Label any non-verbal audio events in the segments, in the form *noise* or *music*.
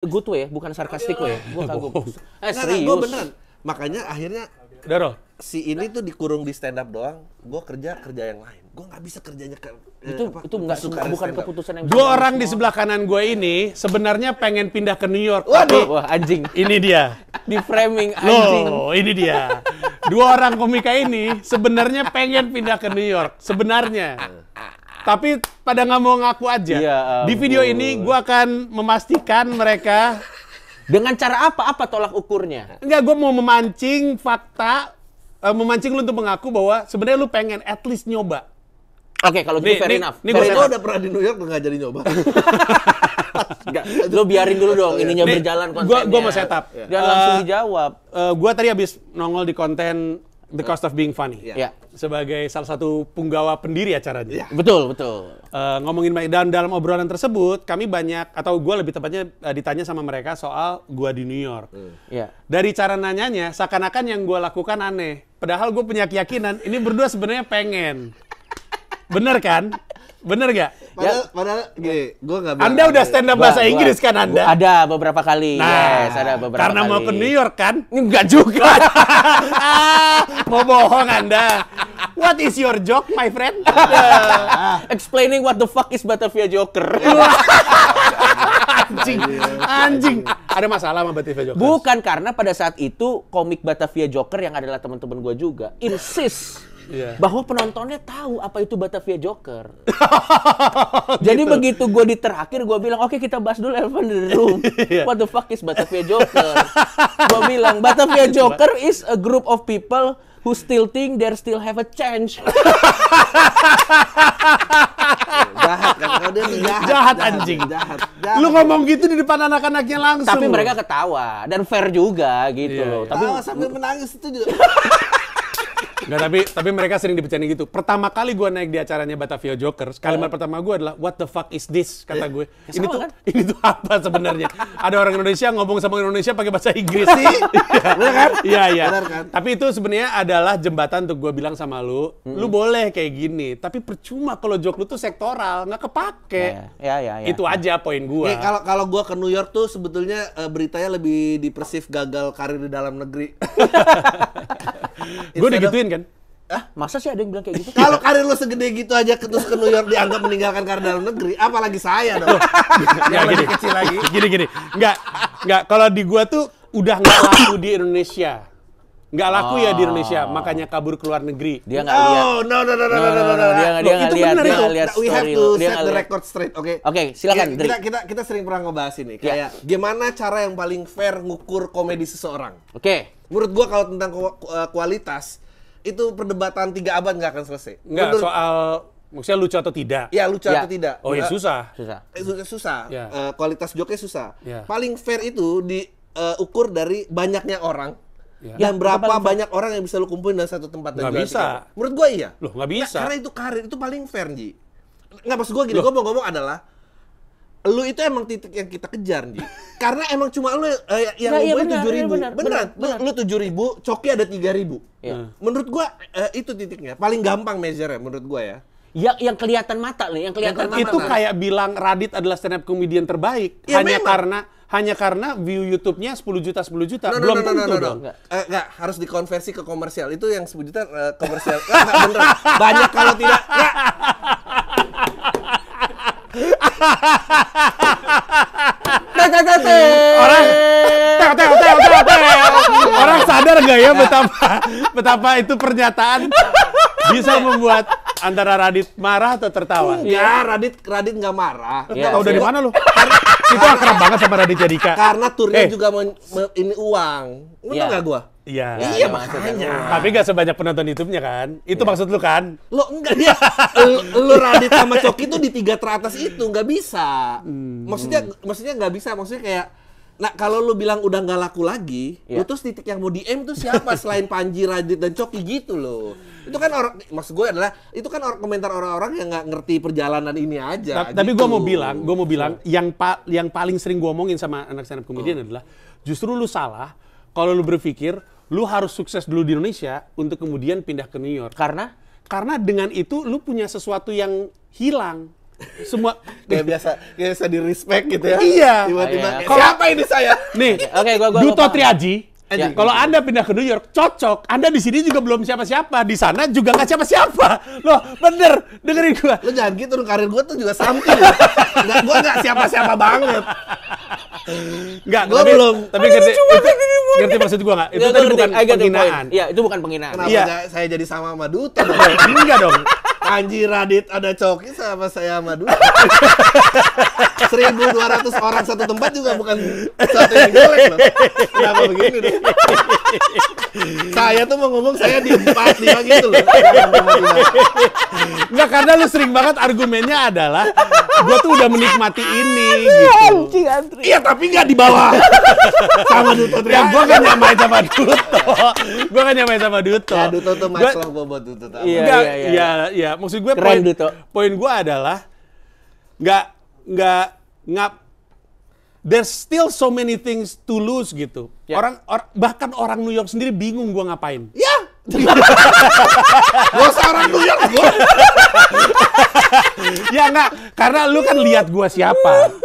good way, ya, bukan sarkastik way. Ya. Iya. Gue kagum. Eh, serius. Gue beneran. Makanya akhirnya Daro. Si ini tuh dikurung di stand up doang. Gue kerja kerja yang lain. Gue nggak bisa kerjanya ke eh, itu apa, itu nggak suka bukan keputusan yang dua orang di sebelah kanan gue ini sebenarnya pengen pindah ke New York. Waduh, wah anjing. ini dia. Di framing anjing. Loh, ini dia. Dua orang komika ini sebenarnya pengen pindah ke New York. Sebenarnya tapi pada nggak mau ngaku aja. Ya, Di video ini gue akan memastikan mereka dengan cara apa? Apa tolak ukurnya? Enggak, gue mau memancing fakta, uh, memancing lu untuk mengaku bahwa sebenarnya lu pengen at least nyoba. Oke, kalau gitu fair enough. Nih, fair udah pernah di New York nggak jadi nyoba. Enggak, *laughs* lu biarin dulu dong oh, iya. ininya nih, berjalan kontennya. Gua gua mau setup. Iya. Dan langsung eh, dijawab. Uh, gua tadi habis nongol di konten The Cost of Being Funny. Yeah. yeah. Sebagai salah satu punggawa pendiri acaranya. Yeah. Betul, betul. Uh, ngomongin dan dalam obrolan tersebut, kami banyak atau gue lebih tepatnya uh, ditanya sama mereka soal gue di New York. Mm. Yeah. Dari cara nanyanya, seakan-akan yang gue lakukan aneh. Padahal gue punya keyakinan, ini berdua sebenarnya pengen. Bener kan? Bener gak? Padahal, ya. padahal gini, gue gak Anda udah stand up bahasa Inggris kan Anda? ada beberapa kali. Nah, yes, ada beberapa karena kali. mau ke New York kan? Enggak juga. *laughs* Ah, mau bohong Anda. What is your joke, my friend? *laughs* explaining what the fuck is Batavia Joker. anjing, anjing. Ada masalah sama Batavia Joker? Bukan karena pada saat itu komik Batavia Joker yang adalah teman-teman gue juga insist yeah. bahwa penontonnya tahu apa itu Batavia Joker. *laughs* Jadi gitu. begitu gue di terakhir gue bilang oke okay, kita bahas dulu Elephant in the Room. *laughs* yeah. What the fuck is Batavia Joker? gue bilang Batavia iya. Joker is a group of people who still think they still have a chance. *laughs* jahat kan jahat, jahat, jahat anjing jahat, jahat. lu ngomong gitu di depan anak-anaknya langsung tapi mereka ketawa dan fair juga gitu yeah. loh iya. tapi oh, sambil menangis itu juga Nggak, tapi tapi mereka sering dipecahin gitu. Pertama kali gue naik di acaranya Batavia Jokers, kalimat oh. pertama gue adalah What the fuck is this? Kata eh, gue. Ya, ini tuh kan? ini tuh apa sebenarnya? Ada orang Indonesia ngomong sama Indonesia pakai bahasa Inggris sih. *laughs* Iya. Benar iya kan? Iya iya. Kan? Tapi itu sebenarnya adalah jembatan untuk gue bilang sama lu, mm -hmm. lu boleh kayak gini. Tapi percuma kalau jok lu tuh sektoral, nggak kepake. Ya ya ya. ya, ya. Itu aja poin gue. Kalau kalau gue ke New York tuh sebetulnya uh, beritanya lebih di gagal karir di dalam negeri. *laughs* gue digituin kan? Ah, masa sih ada yang bilang kayak gitu? Kalau karir lu segede gitu aja ketus ke New York dianggap meninggalkan karir dalam negeri, apalagi saya dong. ya, gini. kecil lagi. Gini gini. Enggak, enggak kalau di gua tuh udah nggak laku di Indonesia. Nggak laku oh. ya di Indonesia, oh. makanya kabur ke luar negeri. Dia nggak lihat. Oh, no no no no no no. no, no, no. Dia nggak dia nggak lihat, nah, dia enggak lihat story. We have to set dia the record straight, oke? Oke, silakan. Iya, kita kita kita sering pernah ngebahas ini iya. kayak gimana cara yang paling fair ngukur komedi seseorang. Oke. Menurut gua kalau tentang eh, kualitas, itu perdebatan tiga abad nggak akan selesai. nggak Menurut, soal maksudnya lucu atau tidak. Ya, lucu ya. atau tidak. Oh, ya susah. Susah. Eh, susah. Ya. Uh, kualitas joke susah. Ya. Paling fair itu diukur eh, uh, dari banyaknya orang. Ya. Dan ya, berapa banyak orang yang bisa lu kumpulin dalam satu tempat nggak bisa. Menurut gue iya. Loh, nggak bisa. Nah, karena itu karir itu paling fair, Ji. Nggak maksud gue gini, gue mau ngomong adalah lu itu emang titik yang kita kejar nih karena emang cuma lu uh, yang nah, iya, tujuh iya, ribu bener, beneran bener. lu tujuh ribu coki ada tiga ribu ya. menurut gua uh, itu titiknya paling gampang measure ya menurut gua ya yang yang kelihatan mata nih yang kelihatan mata itu kayak bilang Radit adalah stand up comedian terbaik ya, hanya memang. karena hanya karena view YouTube-nya sepuluh juta sepuluh juta no, no, belum no, no, tentu no, no, no. dong. Enggak. Eh, enggak, harus dikonversi ke komersial. Itu yang 10 juta uh, komersial. Enggak, bener. Banyak kalau tidak. Enggak. Orang teo, teo, teo, teo, teo. Orang sadar gak ya betapa betapa itu pernyataan bisa membuat antara Radit marah atau tertawa? ya Radit Radit nggak marah. Ya. Tahu dari mana lu? Itu akrab banget sama Radit Jadika. Ya, Karena turnya eh. juga men, men, ini uang. Lu ya. nggak gua? Iya. iya, iya maksudnya. iya makanya. Tapi gak sebanyak penonton YouTube-nya kan? Itu ya. maksud lu kan? Lo enggak dia. lu Radit sama Coki tuh di tiga teratas itu nggak bisa. Hmm. Maksudnya maksudnya nggak bisa. Maksudnya kayak Nah, kalau lu bilang udah nggak laku lagi, yeah. lu terus titik yang mau DM tuh siapa selain Panji, Radit dan Coki gitu loh. Itu kan orang maksud gue adalah itu kan orang komentar orang-orang yang nggak ngerti perjalanan ini aja. Ta gitu. Tapi gue mau bilang, gue mau bilang oh. yang pa yang paling sering gue omongin sama anak stand up comedian oh. adalah justru lu salah kalau lu berpikir lu harus sukses dulu di Indonesia untuk kemudian pindah ke New York. Karena karena dengan itu lu punya sesuatu yang hilang semua kayak biasa kayak biasa di respect gitu ya iya tiba-tiba ah, iya. Kalo, siapa ini saya nih oke okay, gua, gua Duto Triaji ya. kalau anda pindah ke New York cocok anda di sini juga belum siapa-siapa di sana juga nggak siapa-siapa loh bener dengerin gua lo jangan gitu karir gua tuh juga samping ya. nggak gua nggak siapa-siapa banget nggak gua tapi, belum tapi gede, Ngerti iya. maksud gua nggak? Itu tadi kan bukan penghinaan. Iya, itu bukan penghinaan. Kenapa iya. saya jadi sama sama Duto? *laughs* Enggak dong. Anji Radit ada coki sama saya sama Duto. 1200 orang satu tempat juga bukan satu yang jelek loh. Kenapa begini deh? saya tuh mau ngomong saya di empat lima gitu loh. Enggak karena lu sering banget argumennya adalah gua tuh udah menikmati ini iya, gitu. Iya tapi nggak di bawah sama putri Yang gue gak kan nyamain sama Duto. Gue gak kan nyamain sama Duto. Ya, Duto tuh mas lah gue buat Duto. Iya, iya, iya, iya. Ya, Maksud gue poin, Duto. poin gue adalah, gak, gak, ngap, there's still so many things to lose gitu. Yeah. Orang or, bahkan orang New York sendiri bingung gue ngapain. Iya. Gue seorang New York gue. *laughs* ya enggak, karena lu kan lihat gue siapa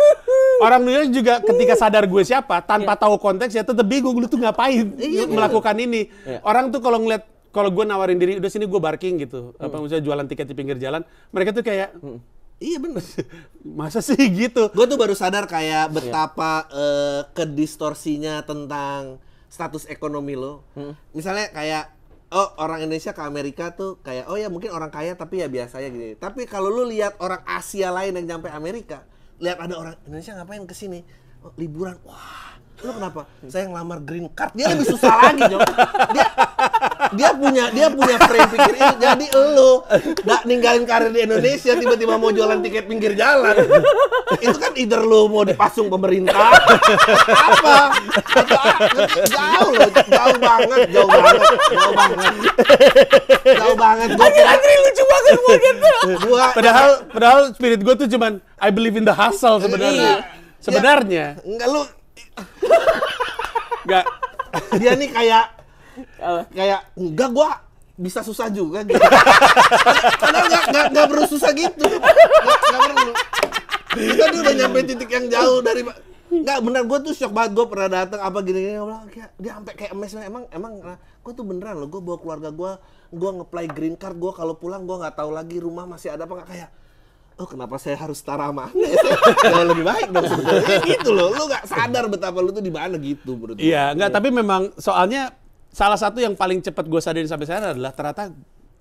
orang New York juga ketika sadar gue siapa tanpa yeah. tahu ya, tetap bingung lu tuh ngapain yeah, melakukan ini yeah. orang tuh kalau ngeliat kalau gue nawarin diri udah sini gue barking gitu hmm. apa misalnya jualan tiket di pinggir jalan mereka tuh kayak hmm. Iya bener. *laughs* Masa sih gitu? Gue tuh baru sadar kayak iya. betapa yeah. uh, kedistorsinya tentang status ekonomi lo. Hmm. Misalnya kayak oh orang Indonesia ke Amerika tuh kayak oh ya mungkin orang kaya tapi ya biasa ya gini. Gitu. Tapi kalau lu lihat orang Asia lain yang nyampe Amerika, lihat ada orang Indonesia ngapain ke sini oh, liburan wah lu kenapa saya yang lamar green card dia lebih susah lagi dong dia dia punya dia punya frame pikir itu jadi elu nggak ninggalin karir di Indonesia tiba-tiba mau jualan tiket pinggir jalan itu kan either lu mau dipasung pemerintah apa jauh loh jauh banget jauh banget jauh banget jauh banget gue akhir-akhir lucu banget gue gitu. padahal padahal spirit gue tuh cuman I believe in the hustle sebenarnya iya. sebenarnya ya, enggak lu enggak dia nih kayak kayak enggak gua bisa susah juga gitu. *laughs* Padahal nggak nggak nggak perlu susah gitu. Enggak perlu. Kita udah nyampe titik yang jauh dari Enggak benar gue tuh shock banget gue pernah datang apa gini gini bilang kayak dia sampai kayak emes emang emang nah, gua gue tuh beneran loh gue bawa keluarga gue gue ngeplay green card gue kalau pulang gue nggak tahu lagi rumah masih ada apa nggak kayak oh kenapa saya harus setara sama ya, *laughs* lebih baik dong sebetulnya gitu loh lu nggak sadar betapa lu tuh di mana gitu menurut iya nggak tapi memang soalnya salah satu yang paling cepat gue sadari sampai sekarang adalah ternyata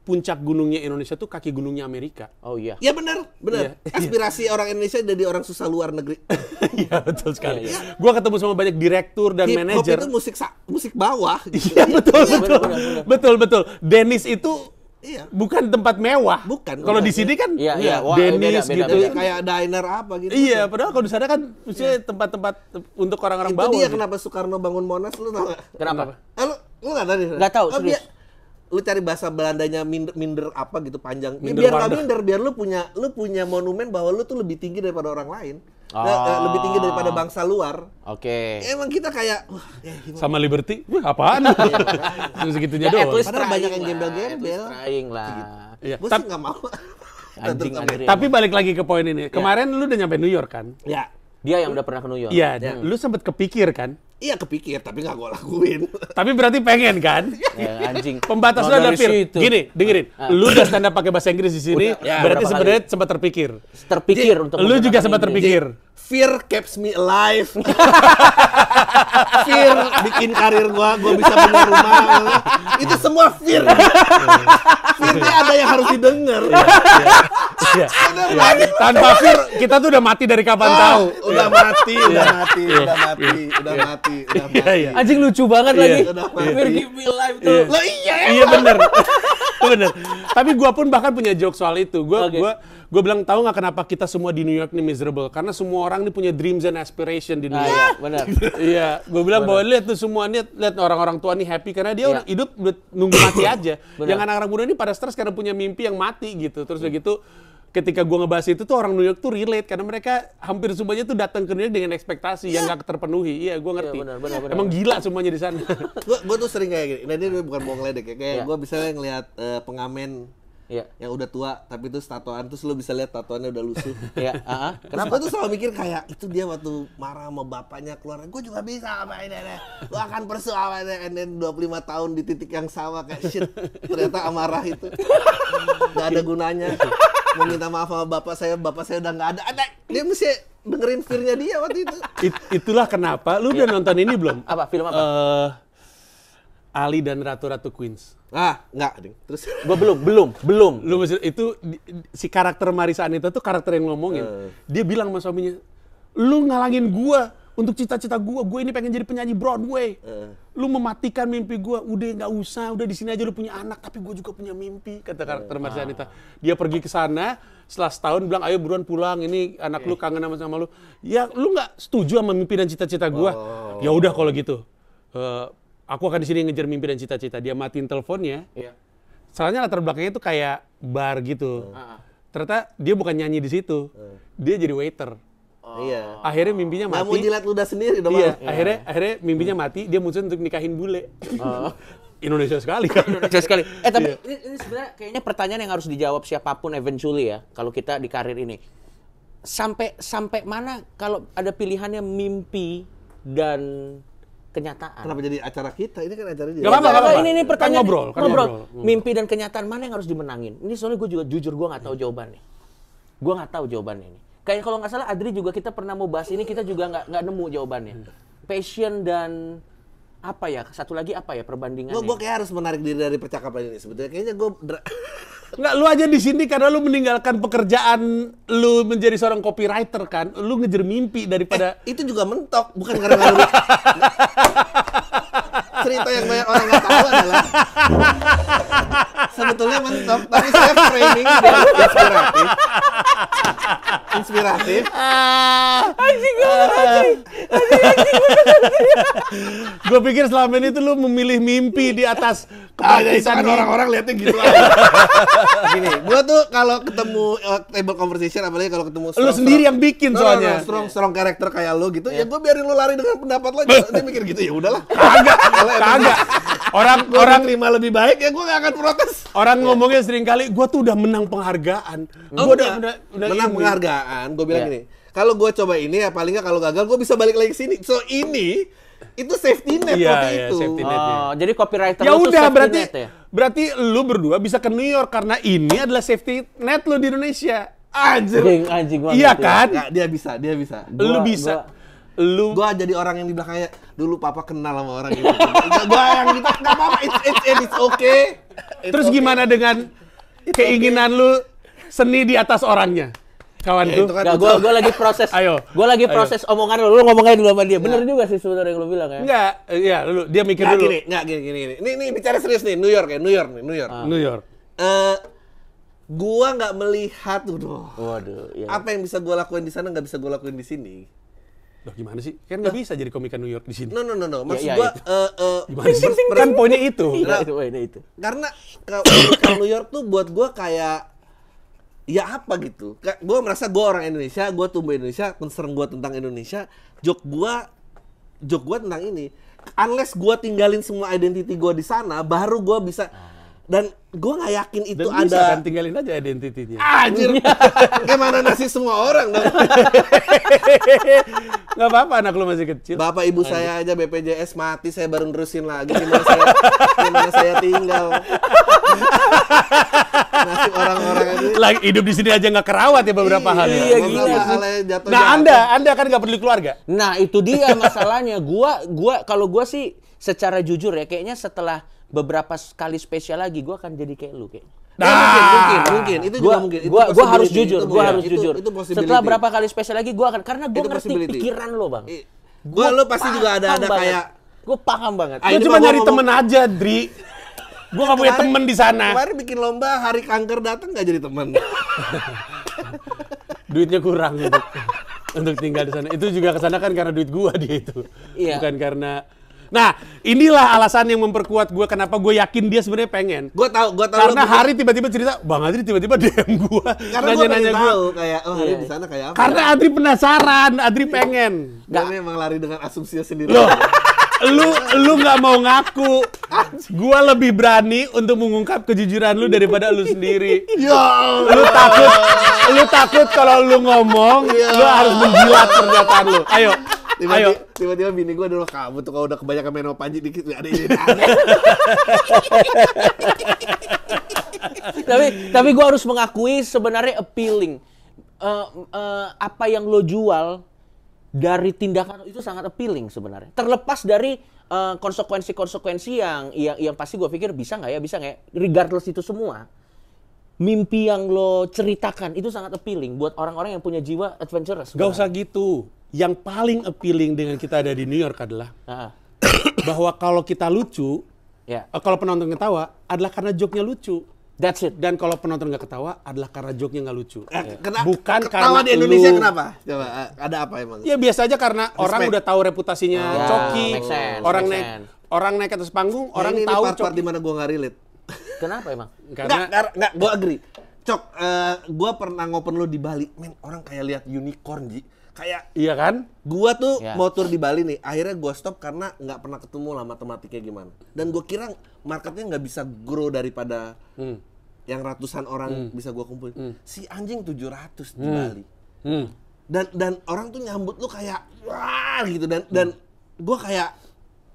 puncak gunungnya Indonesia tuh kaki gunungnya Amerika. Oh iya. Ya benar, benar. Ya, *laughs* Aspirasi ya. orang Indonesia jadi orang susah luar negeri. *laughs* Iya betul sekali. Ya, ya. Gua ketemu sama banyak direktur dan Hip manajer. itu musik musik bawah gitu. Iya, iya, betul, ya, betul. ya. betul. betul betul. Dennis itu Iya. Bukan tempat mewah. Bukan. Kalau di sini kan iya, iya. Wah, Dennis beda, beda, gitu. Beda, beda. Kayak diner apa gitu. Iya, kan. padahal kalau di sana kan maksudnya iya. tempat-tempat untuk orang-orang bawah. Itu dia gitu. kenapa Soekarno bangun Monas lu tau gak? Kenapa? Eh, lu Lu nggak tahu nih? tahu. Oh, serius. lu cari bahasa Belandanya minder, minder apa gitu panjang. Minder biar nggak minder, biar lu punya lu punya monumen bahwa lu tuh lebih tinggi daripada orang lain. Oh. lebih tinggi daripada bangsa luar. Oke. Okay. Emang kita kayak wah, ya, ya? sama Liberty, wah apaan? *laughs* Iya. Segitunya ya, doang. Padahal banyak yang gembel-gembel. Trying lah. Gitu. Iya. mau. anjing. Tapi balik lagi ke poin ini. Ya. Kemarin ya. lu udah nyampe New York kan? Ya. Dia yang udah pernah ke New York. Iya. Ya. Lu sempet kepikir kan? Iya kepikir, tapi nggak gue lakuin. *laughs* Tapi berarti pengen kan? Iya. ya, anjing. Pembatas lu ada Fir. Gini, dengerin. Ah. lu udah stand up pakai bahasa Inggris di sini, udah, ya, berarti sebenarnya sempat terpikir. Terpikir Jadi, untuk Lu juga sempat terpikir. Jadi, fear keeps me alive. *laughs* fear bikin karir gua, gua bisa punya rumah. Itu semua fear. Iya, iya. Fearnya ada yang harus didengar. Iya. Tanpa fear kita tuh udah mati dari kapan oh, tahu. Udah mati, udah mati, udah mati, udah mati udah Iya, iya. Anjing lucu banget iya. lagi. We're iya. give me life tuh. Iya. Lo iya. Iya benar. *laughs* bener. Tapi gue pun bahkan punya joke soal itu. Gue okay. gua gue bilang tahu nggak kenapa kita semua di New York ini miserable? Karena semua orang ini punya dreams and aspiration di New York. Ah, iya, benar. *laughs* iya, gue bilang bener. bahwa lihat tuh semua nih lihat orang-orang tua nih happy karena dia hidup nunggu mati aja. Yang anak-anak muda ini pada stres karena punya mimpi yang mati gitu. Terus begitu ketika gua ngebahas itu tuh orang New York tuh relate karena mereka hampir semuanya tuh datang ke New York dengan ekspektasi yeah. yang iya. gak terpenuhi. Iya, gua iya, ngerti. Yeah, bener, bener, bener. Emang gila semuanya di sana. *laughs* gua tuh sering kayak gini. Nah, ini bukan mau ngeledek ya. Kayak yeah. gue bisa ngelihat uh, pengamen Iya. Yang udah tua tapi itu tatoan terus lu bisa lihat tatoannya udah lusuh. *laughs* Iya, heeh. Kenapa tuh selalu mikir kayak itu dia waktu marah sama bapaknya keluar, gue juga bisa sama ini. Lu akan persoalannya ini puluh 25 tahun di titik yang sama kayak shit. Ternyata amarah itu Gak ada gunanya. Mau minta maaf sama bapak saya, bapak saya udah nggak ada. Ada dia mesti dengerin firnya dia waktu itu. It, itulah kenapa lu udah iya. nonton ini belum? Apa film apa? Uh, Ali dan Ratu-Ratu Queens. Ah, enggak. Terus gua belum, belum, belum. Lu itu si karakter Marisa Anita tuh karakter yang ngomongin. Uh. Dia bilang sama suaminya, "Lu ngalangin gua untuk cita-cita gua. Gua ini pengen jadi penyanyi Broadway. Uh. Lu mematikan mimpi gua. Udah nggak usah, udah di sini aja lu punya anak, tapi gua juga punya mimpi." Kata karakter uh. Eh. Marisa Anita. Dia pergi ke sana, setelah setahun bilang, "Ayo buruan pulang, ini anak uh. lu kangen sama sama lu." Ya, lu nggak setuju sama mimpi dan cita-cita gua. Oh. Ya udah kalau gitu. Uh, aku akan di sini ngejar mimpi dan cita-cita. Dia matiin teleponnya. Iya. Soalnya latar belakangnya itu kayak bar gitu. Hmm. Ah, ah. Ternyata dia bukan nyanyi di situ. Hmm. Dia jadi waiter. Oh. Iya. Akhirnya mimpinya mati. mau jilat udah sendiri dong. Iya. Ya. Akhirnya iya. akhirnya mimpinya mati. Dia muncul untuk nikahin bule. Oh. *laughs* Indonesia sekali kan. Indonesia sekali. Eh tapi yeah. ini, ini sebenarnya kayaknya pertanyaan yang harus dijawab siapapun eventually ya kalau kita di karir ini. Sampai sampai mana kalau ada pilihannya mimpi dan kenyataan. Kenapa jadi acara kita? Ini kan acara dia. Gak apa-apa, ini, ini pertanyaan. Kan ngobrol, kan ngobrol. ngobrol. Hmm. Mimpi dan kenyataan mana yang harus dimenangin? Ini soalnya gue juga jujur gue nggak tahu jawabannya. Gue nggak tahu jawabannya ini. Kayak kalau nggak salah Adri juga kita pernah mau bahas ini kita juga nggak nggak nemu jawabannya. Passion dan apa ya satu lagi apa ya perbandingannya? Gue kayak harus menarik diri dari percakapan ini sebetulnya kayaknya gue *laughs* nggak lu aja di sini karena lu meninggalkan pekerjaan lu menjadi seorang copywriter kan lu ngejar mimpi daripada eh, itu juga mentok bukan karena lu *laughs* cerita yang banyak orang nggak tahu adalah sebetulnya mentok, tapi saya framing dengan *laughs* inspiratif. Inspiratif. Ah. Anjing gue ah. Gue *laughs* pikir selama ini tuh lu memilih mimpi di atas kebangkitan ah, orang-orang liatnya gitu aja. *laughs* Gini, gue tuh kalau ketemu uh, table conversation apalagi kalau ketemu strong, lu sendiri strong, yang bikin no, soalnya. No, no, strong strong karakter kayak lu gitu, yeah. ya iya. gue biarin lu lari dengan pendapat lo. Dia mikir gitu ya udahlah. Agak Kagak. Orang gua orang terima lebih baik ya gue gak akan protes. Orang yeah. ngomongnya sering kali gue tuh udah menang penghargaan. Oh, gue udah, udah, udah menang ini. penghargaan. Gue bilang yeah. gini, kalau gue coba ini ya paling kalau gagal gue bisa balik lagi ke sini. So ini itu safety net yeah, yeah, itu. Safety net oh, ya. jadi copywriter ya udah berarti net ya? berarti lu berdua bisa ke New York karena ini adalah safety net lu di Indonesia. Anjir. Anjing, anjing banget. Iya ya. kan? Ya. Nah, dia bisa, dia bisa. Gua, lu bisa. Gua lu gua jadi orang yang di belakangnya dulu papa kenal sama orang gitu. gua yang di belakang apa-apa it's it's it's okay. It's Terus okay. gimana dengan it's keinginan okay. lu seni di atas orangnya? Kawan ya, itu kan gua, gua lagi proses. Ayo. Gua lagi proses ayo. omongan lu. Lu ngomongnya dulu sama dia. Bener nggak. Ya. juga sih sebenarnya yang lu bilang ya. Enggak, iya lu dia mikir nggak, dulu. Gini, enggak gini gini Ini ini bicara serius nih, New York ya, New York nih, New York. Ah. New York. uh, gua nggak melihat waduh. Waduh, iya. Apa yang bisa gua lakuin di sana nggak bisa gua lakuin di sini Loh gimana sih? Kan nggak bisa jadi komika New York di sini. No no no no. Ya, maksud ya, ya, gua uh, uh, *laughs* gimana sih? kan poinnya itu. Iya, nah, itu, poinnya itu. Karena komika New York tuh buat gua kayak ya apa gitu. Gue merasa gua orang Indonesia, gua tumbuh Indonesia, concern gua tentang Indonesia, joke gua joke gua tentang ini. Unless gua tinggalin semua identity gua di sana, baru gua bisa. Nah dan gue nggak yakin itu dan ada Dan tinggalin aja identitinya anjir *laughs* gimana nasi semua orang dong *laughs* Gak apa-apa anak lu masih kecil bapak ibu saya aja BPJS mati saya baru nerusin lagi gimana saya gimana saya tinggal *laughs* nasib orang-orang aja lagi hidup di sini aja nggak kerawat ya beberapa ya. iya, hari. iya gila ya. nah jatuh. anda anda kan nggak perlu keluarga nah itu dia masalahnya gua gua kalau gue sih secara jujur ya kayaknya setelah beberapa kali spesial lagi gue akan jadi kayak lu kayak Nah, ya, mungkin, mungkin, mungkin. Itu gua, juga mungkin. Itu gua, gua harus jujur, itu gua ya. harus itu, jujur. Itu, itu Setelah berapa kali spesial lagi gua akan karena gua ngerti pikiran lo, Bang. gue iya. gua, gua lo pasti juga ada ada banget. kayak gua paham banget. Ayo ah, cuma nyari ngomong... temen aja, Dri. Gua gak punya temen di sana. Kemarin bikin lomba hari kanker datang gak jadi temen. *laughs* Duitnya kurang gitu. Untuk tinggal di sana. Itu juga kesana kan karena duit gua dia itu. Iya. Bukan karena Nah, inilah alasan yang memperkuat gue kenapa gue yakin dia sebenarnya pengen. Gue tahu, gue tahu. Karena Hari tiba-tiba cerita, Bang Adri tiba-tiba DM gue. Karena nanya -nanya gue kayak, oh Hari iya. di sana kayak apa? Karena ya? Adri penasaran, Adri iya. pengen. Gak memang lari dengan asumsinya sendiri. Loh, lu lu nggak mau ngaku. Gue lebih berani untuk mengungkap kejujuran lu daripada lu sendiri. Ya. Lu takut lu takut kalau lu ngomong, ya. lu harus menjilat pernyataan lu. Ayo, tiba-tiba, Ayo. Tiba-tiba bini gue dulu kamu tuh kalau udah kebanyakan main sama Panji dikit nggak ada *laughs* ini. tapi tapi gue harus mengakui sebenarnya appealing. Uh, uh, apa yang lo jual dari tindakan itu sangat appealing sebenarnya. Terlepas dari uh, konsekuensi-konsekuensi yang yang, yang pasti gue pikir bisa nggak ya bisa nggak ya? regardless itu semua mimpi yang lo ceritakan itu sangat appealing buat orang-orang yang punya jiwa adventurous. Gak usah gitu yang paling appealing dengan kita ada di New York adalah *coughs* bahwa kalau kita lucu, yeah. Ya. kalau penonton ketawa adalah karena joke nya lucu. That's it. Dan kalau penonton nggak ketawa adalah karena joke nya nggak lucu. Eh, ya. Kena, Bukan ketawa karena di Indonesia lu... kenapa? Coba eh, ada apa emang? Ya biasa aja karena Respect. orang udah tahu reputasinya oh, ya, yeah, coki, sense, orang naik sense. orang naik atas panggung, nah, orang ini, tahu ini part, -part coki. di mana gua nggak relate. Kenapa emang? Karena nggak, nggak, gua agree. Cok, uh, gua pernah ngopen lu di Bali. Men, orang kayak lihat unicorn, Ji kayak iya kan gua tuh yeah. motor di Bali nih akhirnya gua stop karena nggak pernah ketemu lah matematiknya gimana dan gua kira marketnya nggak bisa grow daripada hmm. yang ratusan orang hmm. bisa gua kumpulin hmm. si anjing 700 hmm. di Bali hmm. dan dan orang tuh nyambut lu kayak wah gitu dan hmm. dan gua kayak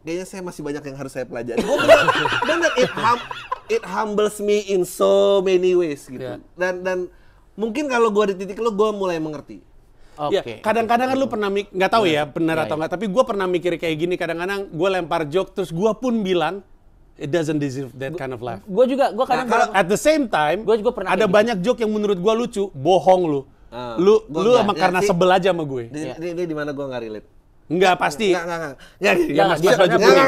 kayaknya saya masih banyak yang harus saya pelajari. Oh, bener, *laughs* bener it, hum, it humbles me in so many ways gitu. Yeah. Dan dan mungkin kalau gua di titik lu gua mulai mengerti. Okay. Ya, kadang-kadang kan lu pernah mik nggak tahu iya, ya benar ya, atau nggak, tapi gue pernah mikir kayak gini kadang-kadang gue lempar joke terus gue pun bilang it doesn't deserve that kind of life. Gue juga, gue kadang, nah, kadang at the same time, gua juga pernah ada gitu. banyak gitu. joke yang menurut gue lucu, bohong lu. Uh, lu lu karena ya, karena si, sebel aja sama gue. Di, yeah. di, di, di mana gue nggak relate? Enggak pasti. Enggak enggak enggak. ya, ya, ya, ya, ya, ya,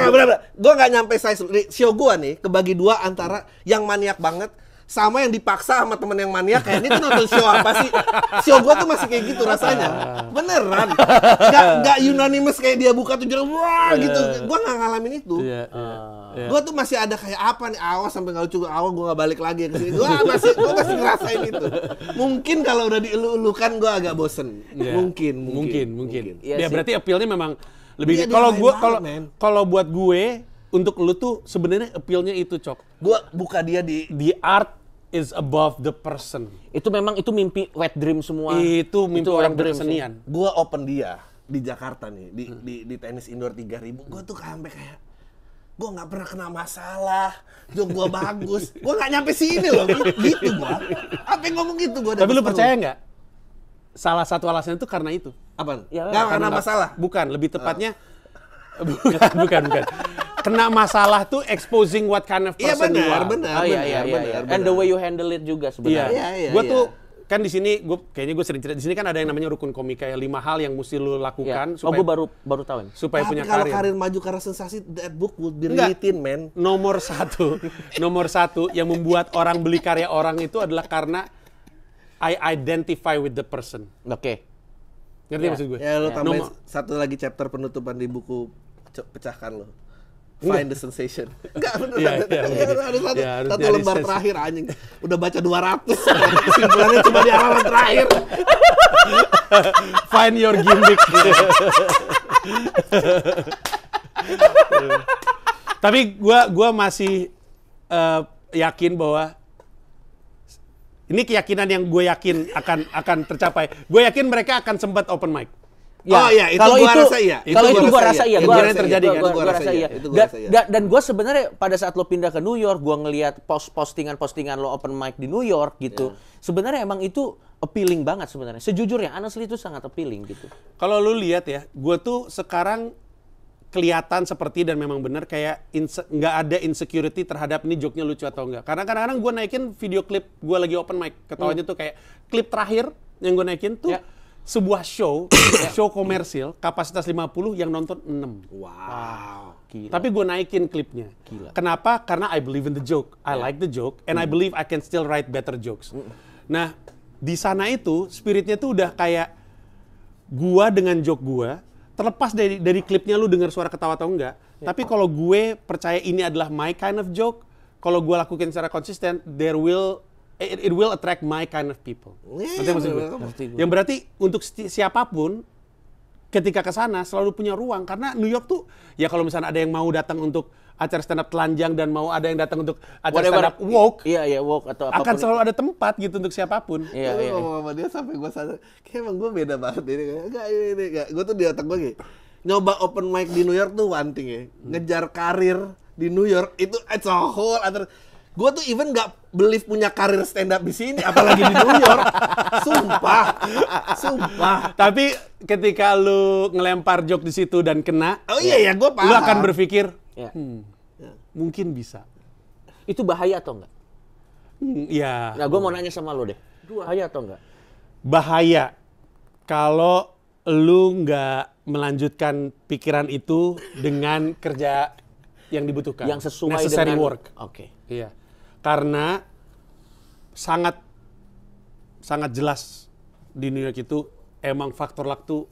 ya, ya, ya, nyampe size ya, ya, nih kebagi dua antara yang maniak banget sama yang dipaksa sama temen yang mania kayak ini tuh nonton show apa sih show gua tuh masih kayak gitu rasanya beneran gak, nggak unanimous kayak dia buka tuh jalan wah gitu iya, iya. gua gak ngalamin itu yeah, iya, yeah, yeah. gua tuh masih ada kayak apa nih awas sampai gak lucu awas gue gak balik lagi ke sini gua masih gua masih ngerasain itu mungkin kalau udah dielulukan elukan gua agak bosen yeah. mungkin mungkin mungkin, mungkin. mungkin. Ya, ya berarti appealnya memang lebih kalau gue kalau kalau buat gue untuk lu tuh sebenarnya appealnya itu cok gua buka dia di di art is above the person. Itu memang itu mimpi wet dream semua. Itu mimpi itu orang berkesenian. Gue open dia di Jakarta nih di hmm. di, di tenis indoor 3000. Gue tuh sampai kayak gue nggak pernah kena masalah, jok gue bagus, gue nggak nyampe sini loh, gitu gue, apa yang ngomong gitu gue. Tapi lu percaya nggak? Salah satu alasannya itu karena itu. Apa? Ya, gak karena, karena masalah. Bukan, lebih tepatnya, uh. *laughs* bukan, bukan, bukan kena masalah tuh exposing what kind of iya, person yeah, benar, you are. Benar, oh, iya, benar, iya, iya benar. Iya. And the way you handle it juga sebenarnya. Yeah, yeah, iya. Gua tuh kan di sini gue kayaknya gue sering cerita di sini kan ada yang namanya rukun komika ya lima hal yang mesti lu lakukan ya. supaya oh gue baru baru tahu ini. supaya Tapi punya kalau karir. karir maju karena sensasi that book would be written man nomor satu nomor satu yang membuat orang beli karya orang itu adalah karena I identify with the person oke okay. ngerti yeah. maksud gue ya lu tambahin nomor. satu lagi chapter penutupan di buku pecahkan lo Find the sensation. *laughs* Enggak yeah, yeah, yeah. harus satu, yeah, harus satu lembar terakhir anjing. Udah baca 200. Kesimpulannya cuma di halaman terakhir. *laughs* Find your gimmick. Tapi gue, gua masih uh, yakin bahwa ini keyakinan yang gue yakin akan akan tercapai. Gue yakin mereka akan sempat open mic. Ya. Oh iya, itu kalau gua itu, rasa iya. Kalau itu gua rasa iya. iya, gua rasa iya. terjadi kan, gua rasa iya. iya. Dan dan gua sebenarnya pada saat lo pindah ke New York, gua ngelihat post-postingan-postingan lo open mic di New York gitu. Yeah. Sebenarnya emang itu appealing banget sebenarnya. Sejujurnya honestly itu sangat appealing gitu. Kalau lo lihat ya, gua tuh sekarang kelihatan seperti dan memang benar kayak nggak ada insecurity terhadap ini joke-nya lucu atau enggak. Karena kadang-kadang gue naikin video klip gue lagi open mic, ketawanya hmm. tuh kayak klip terakhir yang gue naikin tuh yeah sebuah show, *coughs* iya. show komersil, kapasitas 50 yang nonton 6. Wow. wow. Gila. Tapi gue naikin klipnya. Gila. Kenapa? Karena I believe in the joke. I yeah. like the joke and mm. I believe I can still write better jokes. Mm. Nah, di sana itu spiritnya tuh udah kayak gue dengan joke gue. terlepas dari dari klipnya lu dengar suara ketawa atau enggak. Yeah. Tapi kalau gue percaya ini adalah my kind of joke, kalau gue lakukan secara konsisten, there will it, it will attract my kind of people. Yeah, yeah, maksud gue. gue. Yang berarti untuk siapapun ketika ke sana selalu punya ruang karena New York tuh ya kalau misalnya ada yang mau datang untuk acara stand up telanjang dan mau ada yang datang untuk acara Whatever. stand up walk iya iya walk atau apapun akan selalu ada tempat gitu untuk siapapun iya iya yeah. sama dia sampai gua sadar kayak emang gue beda banget ini enggak ini ini enggak gue tuh di otak gue kayak nyoba open mic di New York tuh one thing ya ngejar karir di New York itu it's a whole other gue tuh even gak believe punya karir stand up di sini, apalagi di New York. Sumpah, sumpah. Tapi ketika lu ngelempar joke di situ dan kena, oh iya ya, gue paham. Lu akan berpikir, ya. hmm, iya. mungkin bisa. Itu bahaya atau enggak? Hmm, ya. Nah, gue mau nanya sama lu deh. Bahaya atau enggak? Bahaya kalau lu nggak melanjutkan pikiran itu dengan kerja yang dibutuhkan. Yang sesuai Necessary dengan work. Oke. Okay. Iya karena sangat sangat jelas di New York itu emang faktor waktu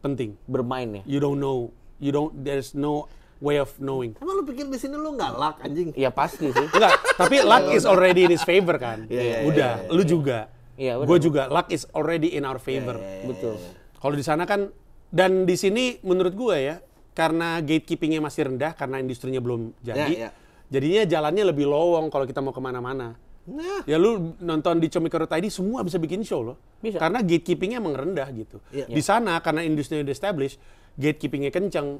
penting bermain ya. You don't know, you don't there's no way of knowing. Emang lu pikir di sini lu nggak luck anjing? Iya pasti sih. *laughs* Enggak, tapi luck is already in his favor kan. Yeah, yeah, udah, yeah, yeah, lu yeah. juga. Iya, yeah, Gue juga luck is already in our iya, iya, favor. Yeah, yeah, yeah. Betul. Iya. Kalau di sana kan dan di sini menurut gue ya karena gatekeepingnya masih rendah karena industrinya belum jadi. Yeah, yeah. Jadinya jalannya lebih lowong kalau kita mau kemana-mana. Nah. Ya lu nonton di Comikoro tadi semua bisa bikin show loh. Bisa. Karena gatekeepingnya emang rendah gitu. Yeah. Di sana karena industri udah established, gatekeepingnya kenceng.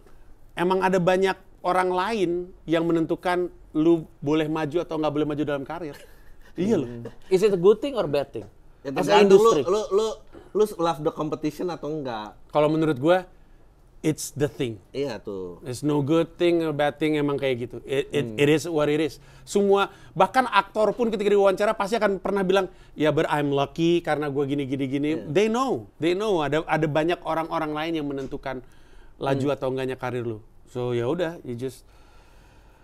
Emang ada banyak orang lain yang menentukan lu boleh maju atau nggak boleh maju dalam karir. Hmm. iya loh. Is it a good thing or bad thing? Ya, As industri. Lu, lu, lu, lu love the competition atau enggak? Kalau menurut gua it's the thing. Iya tuh. It's no good thing or bad thing emang kayak gitu. It, it, hmm. it is what it is. Semua bahkan aktor pun ketika diwawancara pasti akan pernah bilang ya ber I'm lucky karena gue gini gini gini. Yeah. They know, they know ada ada banyak orang-orang lain yang menentukan laju hmm. atau enggaknya karir lu. So ya udah, you just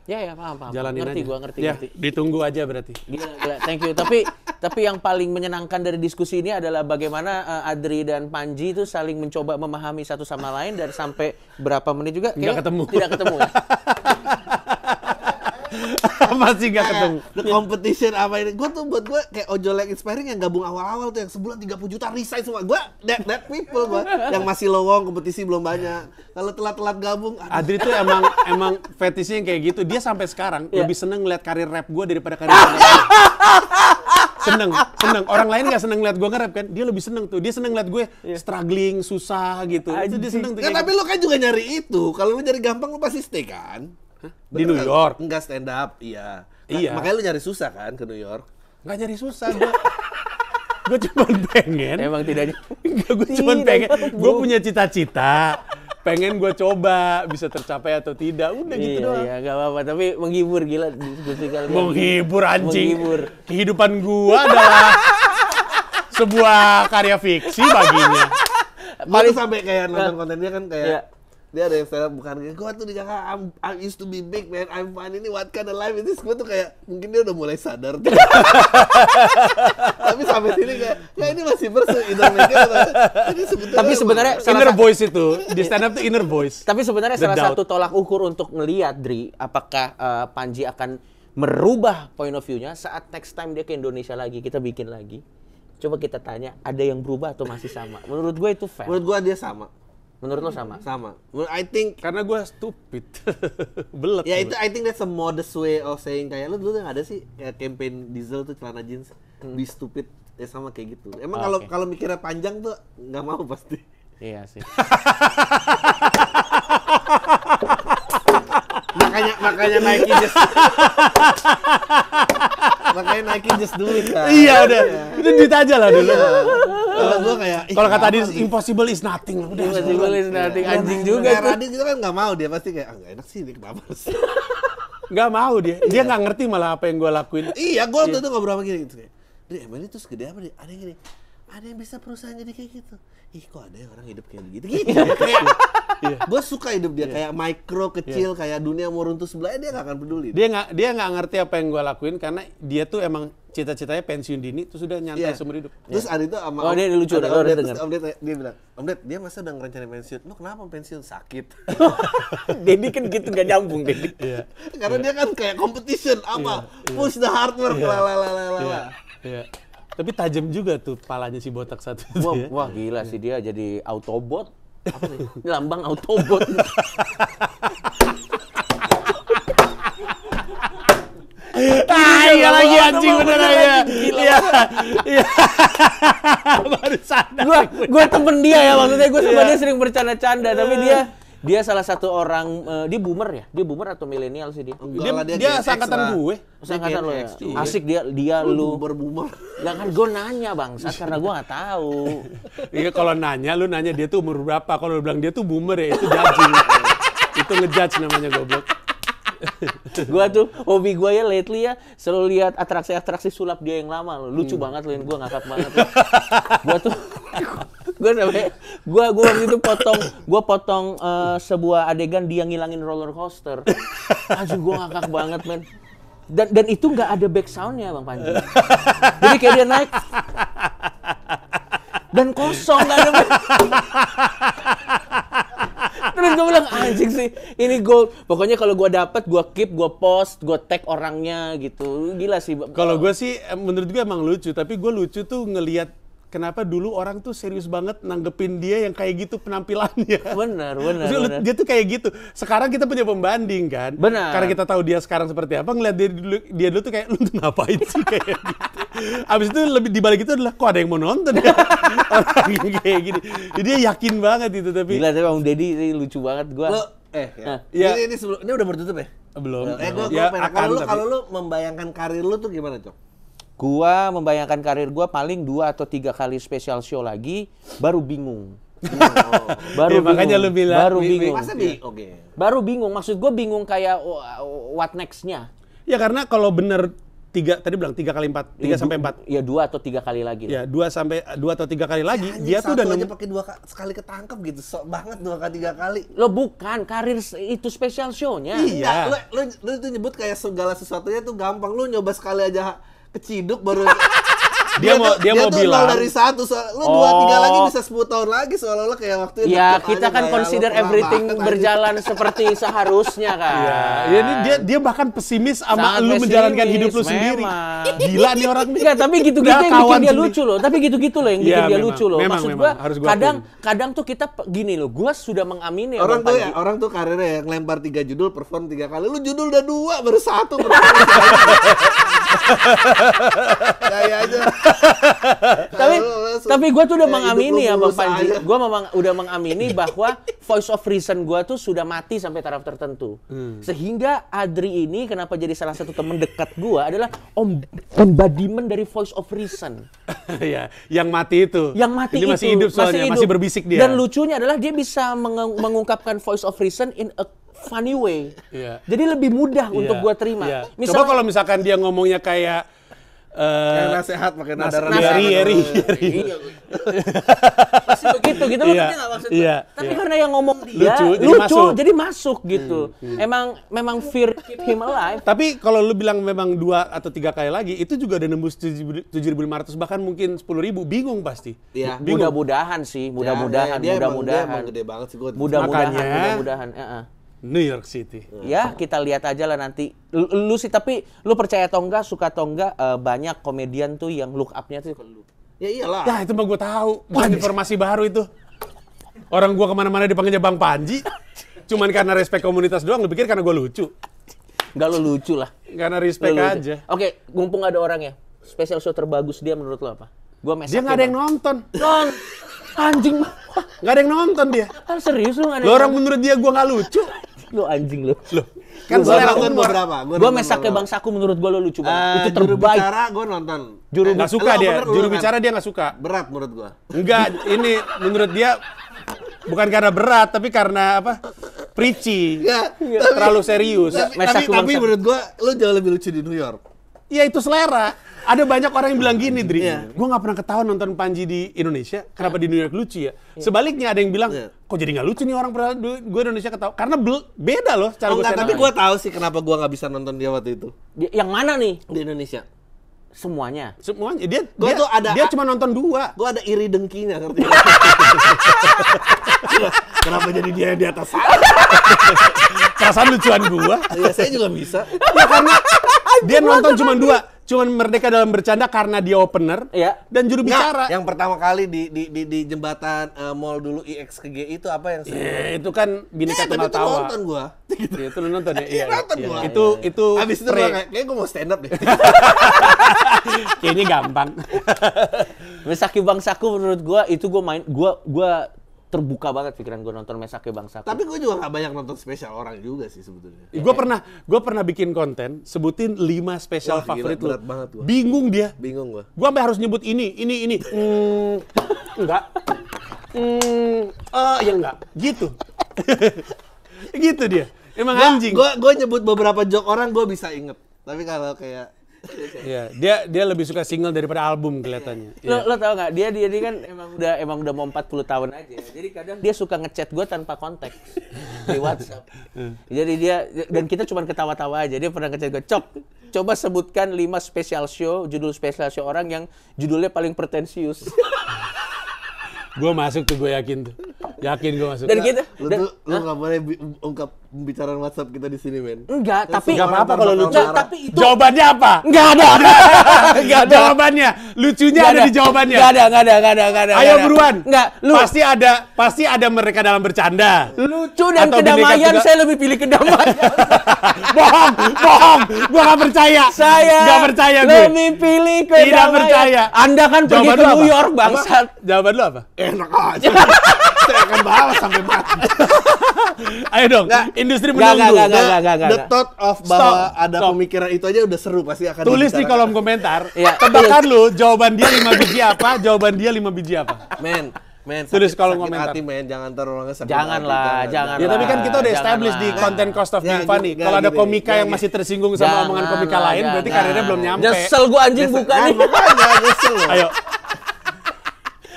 Ya ya paham paham. Jalanin ngerti aja. gua ngerti, ya, ngerti. Ditunggu aja berarti. Gila, gila. Thank you. *laughs* Tapi tapi yang paling menyenangkan dari diskusi ini adalah bagaimana uh, Adri dan Panji itu saling mencoba memahami satu sama lain dan sampai berapa menit juga tidak ketemu. Tidak ketemu ya. *laughs* masih gak ketemu. The competition apa ini? Gue tuh buat gue kayak ojol yang inspiring yang gabung awal-awal tuh yang sebulan 30 juta resign semua. Gue that, that people gue yang masih lowong kompetisi belum banyak. Kalau telat-telat gabung. Aduh. Adri tuh emang emang fetishnya yang kayak gitu. Dia sampai sekarang yeah. lebih seneng ngeliat karir rap gue daripada karir. *laughs* seneng, *laughs* seneng. Orang lain gak seneng lihat gue nge kan? Dia lebih seneng tuh. Dia seneng lihat gue yeah. struggling, susah gitu. Itu dia seneng tuh. Kan, tapi gitu. lo kan juga nyari itu. Kalau lo nyari gampang lo pasti stay kan? Di New York? Enggak stand up, iya. Nah, iya. Makanya lo nyari susah kan ke New York? Gak nyari susah, gue gue cuma pengen emang tidaknya? gue cuma pengen gue punya cita-cita pengen gue coba bisa tercapai atau tidak udah gitu iya, doang iya gak apa-apa tapi menghibur gila diskusi kali menghibur anjing menghibur. kehidupan gue adalah sebuah karya fiksi baginya paling sampai kayak nonton kontennya kan kayak iya dia ada yang stand up bukan gue tuh Jakarta I'm, I used to be big man I'm fine ini what kind of life ini, this gue tuh kayak mungkin dia udah mulai sadar *laughs* tapi sampai sini kayak ya ini masih bersu inner ini sebetulnya tapi sebenarnya inner voice itu di stand up tuh inner voice tapi sebenarnya salah doubt. satu tolak ukur untuk ngelihat Dri apakah uh, Panji akan merubah point of view-nya saat next time dia ke Indonesia lagi kita bikin lagi coba kita tanya ada yang berubah atau masih sama menurut gue itu fair menurut gue dia sama Menurut lo sama? Sama. I think karena gue stupid. *laughs* Belet. Ya itu I think that's a modest way of saying kayak lo dulu ada sih kayak campaign diesel tuh celana jeans hmm. be stupid ya sama kayak gitu. Emang ah, kalau oh, okay. mikirnya panjang tuh nggak mau pasti. Iya sih. *laughs* makanya makanya Nike just *laughs* makanya naikin just do kan iya udah iya. itu duit aja lah dulu iya. kalau gue kayak kalau kata dia impossible is nothing udah impossible is nothing iya. anjing juga tuh Radit itu kan gak mau dia pasti kayak ah gak enak sih ini kenapa sih *laughs* Gak mau dia dia nggak ngerti malah apa yang gue lakuin iya gue waktu itu ngobrol sama gini gitu dia emang itu segede apa dia ada yang gini ada yang bisa perusahaan jadi kayak gitu ih kok ada yang orang hidup kayak begitu *laughs* gitu iya. gue suka hidup dia yeah. kayak mikro iya. kecil yeah. kayak dunia mau runtuh sebelahnya dia gak akan peduli dia nggak dia nggak ngerti apa yang gue lakuin karena dia tuh emang cita-citanya pensiun dini tuh sudah nyantai yeah. seumur hidup. Terus yeah. ada itu sama Oh, om, dia lucu ada, om, om, dia, Om Ded, dia bilang, "Om Ded, dia masa udah ngerencanain pensiun. Lu kenapa pensiun sakit?" *laughs* Dedi kan gitu gak nyambung Dedi. Iya. Yeah. Karena yeah. dia kan kayak competition iya, apa? Yeah. Push the hardware yeah. la Yeah. Tapi tajam juga tuh palanya si botak satu Wah, ya. wah gila sih dia jadi Autobot apa sih? Ini lambang Autobot. Ah, iya lagi anjing bener aja. Ya. Iya. Iya. *laughs* Baru sadar. Gua gua temen dia ya maksudnya gua sama iya. dia sering bercanda-canda tapi iya. dia dia salah satu orang uh, dia boomer ya? Dia boomer atau milenial sih dia? Enggak, dia, lah, dia, dia seangkatan gue. Seangkatan lo ya. Asik dia dia lu. Boomer boomer. Lah kan gue nanya bang, karena gue nggak tahu. *laughs* Iya kalau nanya lu nanya dia tuh umur berapa? Kalau lu bilang dia tuh boomer ya itu judging. *laughs* itu ngejudge namanya goblok. *laughs* gua tuh hobi gua ya lately ya selalu lihat atraksi-atraksi sulap dia yang lama Lucu hmm. banget loh, gua ngakak banget. Loh. gua tuh gue sampai gue gue waktu itu potong gue potong uh, sebuah adegan dia ngilangin roller coaster. Aduh gue ngakak banget men. Dan dan itu nggak ada back soundnya bang Panji. Jadi kayak dia naik dan kosong nggak ada. Back. Terus gue bilang anjing sih, ini gold. Pokoknya kalau gue dapet, gue keep, gue post, gue tag orangnya gitu. Gila sih. Kalau gue sih, menurut gue emang lucu. Tapi gue lucu tuh ngelihat kenapa dulu orang tuh serius banget nanggepin dia yang kayak gitu penampilannya. Benar, *laughs* benar. benar. Dia tuh kayak gitu. Sekarang kita punya pembanding kan. Benar. Karena kita tahu dia sekarang seperti apa, ngeliat dia dulu, dia dulu tuh kayak lu ngapain sih *laughs* kayak gitu. Abis itu lebih dibalik itu adalah kok ada yang mau nonton ya *laughs* orang yang kayak gini. Jadi dia yakin banget itu tapi. Gila tapi Om Deddy ini lucu banget gua. Lo, eh ya. ya. Ini, ini, sebelum, ini udah bertutup ya? Belum. Eh, gua, ya. gua ya, kalau kalau lu membayangkan karir lu tuh gimana, Cok? Gua membayangkan karir gua paling dua atau tiga kali spesial show lagi, baru bingung. oh. baru ya, bingung. makanya lu bilang baru bingung. Masa bi iya. Oke. Okay. Baru bingung. Maksud gue bingung kayak oh, oh, what nextnya. Ya karena kalau bener tiga tadi bilang tiga kali empat tiga ya, sampai empat ya dua atau tiga kali lagi ya dua sampai dua atau tiga kali lagi ya, dia tuh udah aja pakai dua sekali ketangkep gitu sok banget dua kali tiga kali lo bukan karir itu spesial shownya iya lo, lo, lo tuh nyebut kayak segala sesuatunya tuh gampang lo nyoba sekali aja keciduk baru dia, *laughs* dia mau dia, dia mau bilang dari satu soal lu dua oh. tiga lagi bisa sepuluh tahun lagi seolah-olah kayak waktu itu ya kita kan consider everything berjalan aja. seperti *laughs* seharusnya kan ya, ya ini dia dia bahkan pesimis sama lu menjalankan hidup lu memang. sendiri gila nih orang ini tapi gitu-gitu yang bikin dia lucu loh tapi gitu-gitu loh yang bikin iya, dia lucu loh maksud gua, kadang kadang tuh kita gini loh gua sudah mengamini orang tuh ya, orang tuh karirnya yang lempar tiga judul perform tiga kali lu judul udah dua baru satu *laughs* aja. tapi tapi gue tuh udah mengamini ya Bang Panji. Gue memang udah mengamini bahwa voice of reason gue tuh sudah mati sampai taraf tertentu. Hmm. Sehingga Adri ini kenapa jadi salah satu temen dekat gue adalah om embodiment dari voice of reason. *laughs* ya, yang mati itu. Yang mati ini itu. masih hidup soalnya, masih, hidup. masih berbisik dia. Dan lucunya adalah dia bisa mengungkapkan voice of reason in a funny way. Yeah. Jadi lebih mudah yeah. untuk gua terima. Yeah. Misalnya, Coba kalau misalkan dia ngomongnya kayak Uh, eh, sehat, pakai nada rendah. Iya, iya, iya, iya, iya masih begitu gitu yeah. nggak yeah. Tapi yeah. karena yang ngomong dia lucu, lucu jadi masuk, jadi masuk gitu. Hmm, hmm. Emang memang fear keep him alive. Tapi kalau lu bilang memang dua atau tiga kali lagi, itu juga udah nembus tujuh ribu lima ratus bahkan mungkin sepuluh ribu, bingung pasti. Iya. Mudah-mudahan sih, mudah-mudahan, ya, mudah-mudahan. Dia, mudah emang gede banget sih Mudah-mudahan, mudah-mudahan. Uh -uh. New York City. Ya, kita lihat aja lah nanti. Lu, lu sih tapi lu percaya atau enggak, suka atau enggak uh, banyak komedian tuh yang look up-nya tuh ke lu. Ya iyalah. Ya itu mah gue tahu. Bukan informasi baru itu. Orang gua kemana-mana dipanggilnya Bang Panji. Cuman karena respect komunitas doang, lu pikir karena gue lucu. Enggak lu lucu lah. Karena respect lu aja. Oke, mumpung ada orang ya. Special show terbagus dia menurut lo apa? Gua Dia nggak ada yang nonton. Non. Anjing mah. Nggak ada yang nonton dia. Kan serius lu nggak ada. yang. Lo orang menurut dia gua nggak lucu lu anjing lu. Lu. Kan gua nonton berapa Gua, gua mesake bangsaku menurut gua lu lucu banget. Ah, itu terbaik. Juru bicara gua nonton. Juru eh, suka dia. Bener, juru bicara dia nggak suka. Berat menurut gua. Enggak, ini menurut dia bukan karena berat tapi karena apa? Prici. Ya, terlalu serius. Tapi, tapi, tapi menurut gua lu jauh lebih lucu di New York. Ya itu selera. Ada banyak orang yang bilang gini, Dri. Yeah. Gue nggak pernah ketahuan nonton Panji di Indonesia. Kenapa iya. di New York lucu ya? Yeah. Sebaliknya ada yang bilang, yeah kok jadi nggak lucu nih orang pernah gue Indonesia ketawa karena beda loh cara oh, gue tapi gue tahu sih kenapa gue nggak bisa nonton dia waktu itu yang mana nih di Indonesia semuanya semuanya dia gue tuh ada dia cuma nonton dua gue ada iri dengkinya ngerti *laughs* kenapa jadi dia yang di atas *laughs* perasaan lucuan gue ya saya juga bisa ya karena *laughs* dia nonton cuma dua cuman merdeka dalam bercanda karena dia opener ya. dan juru nah, bicara. yang pertama kali di di di, di jembatan uh, mall dulu IXKG itu apa yang saya yeah, itu kan Bineka yeah, Tunggal Tawa. nonton gua. *laughs* Iya, itu nonton ya? Iya, nonton ya, gua. Iya, iya. Itu ya, itu Habis itu kayak kayak gua mau stand up deh. *laughs* Kayaknya gampang. *laughs* Mesaki Bangsaku menurut gua itu gua main gua gua terbuka banget pikiran gue nonton Mesake Bangsa. Tapi gue juga gak banyak nonton spesial orang juga sih sebetulnya. Ya, gue pernah gue pernah bikin konten sebutin lima spesial Wah, favorit gila, lu. Banget gua. Bingung dia. Bingung gue. Gue sampai harus nyebut ini, ini, ini. Mm, enggak. Mm, uh, ya enggak. Gitu. *laughs* gitu dia. Emang gua, anjing. Gue gue nyebut beberapa joke orang gue bisa inget. Tapi kalau kayak Iya, dia dia lebih suka single daripada album kelihatannya. Lo, iya. lo tau gak Dia dia dia kan emang udah emang udah mau 40 tahun aja. Jadi kadang dia suka ngechat gue tanpa kontak *laughs* di WhatsApp. Jadi dia dan kita cuma ketawa-tawa aja. Dia pernah ngechat gue, "Cok, coba sebutkan 5 special show, judul special show orang yang judulnya paling pretensius." gue masuk tuh gue yakin tuh Yakin gue masuk. Dan kita gitu. lu dan, lu, lu nggak boleh ungkap pembicaraan WhatsApp kita di sini, men. Enggak, kan tapi enggak apa-apa kalau lucu. Tapi itu jawabannya apa? Enggak ada. Enggak *laughs* ada. Jawabannya. Lucunya ada di jawabannya. Enggak ada, enggak ada, enggak ada, enggak ada. Ayo buruan. Enggak, lu pasti ada pasti ada mereka dalam bercanda. Lucu dan kedamaian saya lebih pilih kedamaian. *laughs* bohong, bohong. Gua enggak percaya. Saya enggak percaya gue. Lebih pilih kedamaian. Tidak percaya. Anda kan pergi ke New York, bangsat. Jawaban lu apa? Enak aja. *laughs* akan balas sampai mati. Ayo dong, gak, industri menunggu. Gak, gak, gak, gak, gak, The thought of bahwa ada stop. pemikiran itu aja udah seru pasti akan Tulis di kolom komentar, ya, tebakan lu jawaban dia 5 biji apa, jawaban dia 5 biji apa. Men, Men, tulis kolom komentar. Hati, men. Jangan terlalu sakit Jangan hati, lah, jangan. Ya tapi kan kita udah establish di konten cost of being ya, nih. Gitu. Kalau ada komika gitu. yang masih tersinggung sama omongan komika lain, berarti karirnya belum nyampe. Nyesel gua anjing bukan. Nah, Ayo,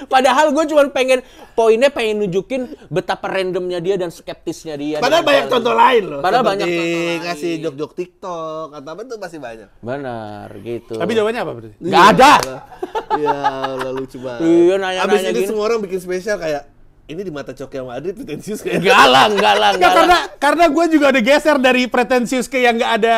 Padahal gue cuma pengen poinnya pengen nunjukin betapa randomnya dia dan skeptisnya dia. Padahal banyak contoh lain loh. Padahal contoh banyak di, contoh ngasih jok-jok TikTok atau apa tuh masih banyak. Benar gitu. Tapi jawabannya apa berarti? Gak iya, ada. *laughs* Iya, lalu coba. Iya, nanya-nanya Abis ini semua orang bikin spesial kayak ini di mata cok yang Madrid pretensius kayak galang gitu. galang, galang. karena karena gue juga ada geser dari pretensius ke yang nggak ada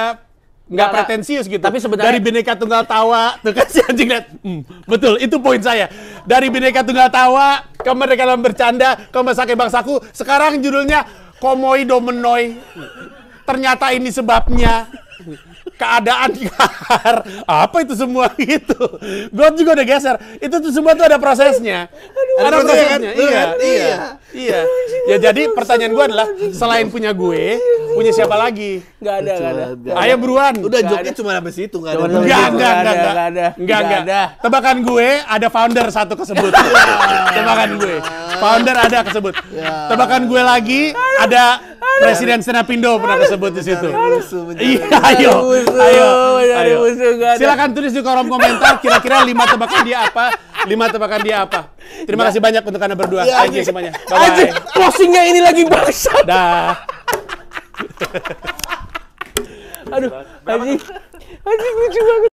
nggak pretensius gitu. Tapi sebenarnya dari bineka tunggal tawa tuh kan si anjing lihat, hmm, betul itu poin saya. Dari bineka tunggal tawa kemerdekaan bercanda ke bangsaku. Sekarang judulnya komoido menoi. Ternyata ini sebabnya keadaan kar apa itu semua *laughs* itu gue juga udah geser itu tuh semua tuh ada prosesnya Aduh, ada prosesnya iya iya iya ya jadi pertanyaan gue adalah selain punya gue punya siapa lagi nggak ada nggak ada ayo beruan udah joknya cuma sampai situ nggak ada nggak ada nggak ada nggak ada tebakan gue ada founder satu kesebut *laughs* tebakan gue founder ada kesebut ya. tebakan gue lagi ada Presiden Senapindo pernah disebut di situ. Iya, ayo musuh. Ayo, ayo. musuh. Gak ada. Silakan tulis di kolom komentar kira-kira lima tebakan dia apa, lima tebakan dia apa. Terima ya. kasih banyak untuk anda berdua. Ya, Aji ya. semuanya. Bye-bye. Aji, closingnya ini lagi bangsa. Dah. Aduh, aji aji lucu banget.